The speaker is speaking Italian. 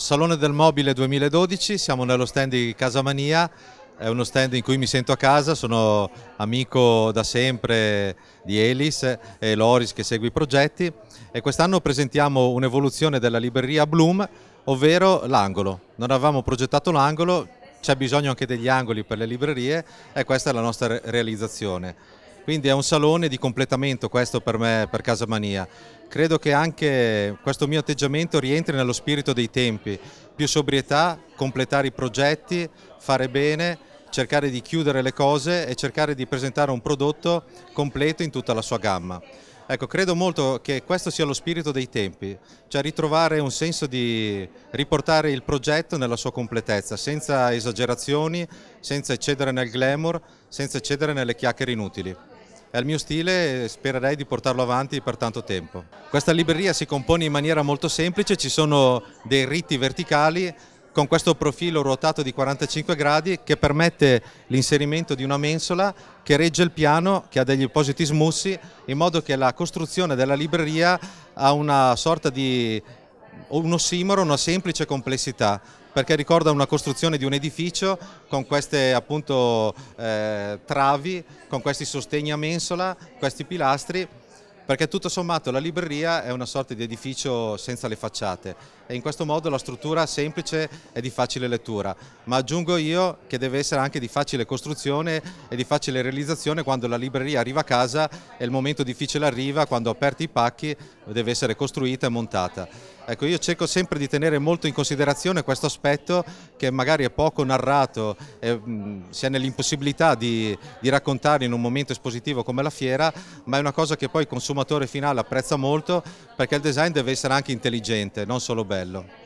Salone del Mobile 2012, siamo nello stand di Casamania, è uno stand in cui mi sento a casa, sono amico da sempre di Elis e Loris che segue i progetti e quest'anno presentiamo un'evoluzione della libreria Bloom, ovvero l'angolo. Non avevamo progettato l'angolo, c'è bisogno anche degli angoli per le librerie e questa è la nostra realizzazione. Quindi è un salone di completamento questo per me, per Casa Mania. Credo che anche questo mio atteggiamento rientri nello spirito dei tempi, più sobrietà, completare i progetti, fare bene, cercare di chiudere le cose e cercare di presentare un prodotto completo in tutta la sua gamma. Ecco, credo molto che questo sia lo spirito dei tempi, cioè ritrovare un senso di riportare il progetto nella sua completezza, senza esagerazioni, senza eccedere nel glamour, senza eccedere nelle chiacchiere inutili. È il mio stile e spererei di portarlo avanti per tanto tempo. Questa libreria si compone in maniera molto semplice, ci sono dei ritti verticali con questo profilo ruotato di 45 gradi che permette l'inserimento di una mensola che regge il piano, che ha degli appositi smussi, in modo che la costruzione della libreria ha una sorta di un ossimoro, una semplice complessità, perché ricorda una costruzione di un edificio con queste appunto eh, travi, con questi sostegni a mensola, questi pilastri, perché tutto sommato la libreria è una sorta di edificio senza le facciate e in questo modo la struttura semplice è di facile lettura, ma aggiungo io che deve essere anche di facile costruzione e di facile realizzazione quando la libreria arriva a casa e il momento difficile arriva, quando aperti i pacchi deve essere costruita e montata. Ecco, io cerco sempre di tenere molto in considerazione questo aspetto che magari è poco narrato, eh, si è nell'impossibilità di, di raccontare in un momento espositivo come la fiera, ma è una cosa che poi il consumatore finale apprezza molto perché il design deve essere anche intelligente, non solo bello.